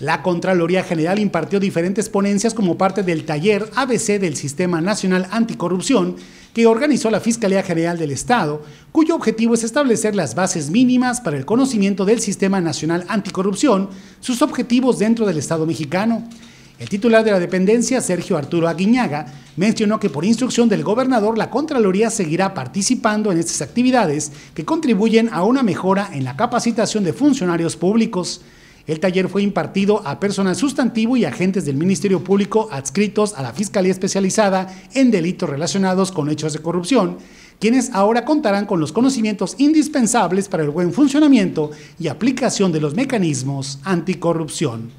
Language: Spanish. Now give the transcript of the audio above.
La Contraloría General impartió diferentes ponencias como parte del taller ABC del Sistema Nacional Anticorrupción que organizó la Fiscalía General del Estado, cuyo objetivo es establecer las bases mínimas para el conocimiento del Sistema Nacional Anticorrupción, sus objetivos dentro del Estado mexicano. El titular de la dependencia, Sergio Arturo Aguiñaga, mencionó que por instrucción del gobernador la Contraloría seguirá participando en estas actividades que contribuyen a una mejora en la capacitación de funcionarios públicos. El taller fue impartido a personal sustantivo y agentes del Ministerio Público adscritos a la Fiscalía Especializada en delitos relacionados con hechos de corrupción, quienes ahora contarán con los conocimientos indispensables para el buen funcionamiento y aplicación de los mecanismos anticorrupción.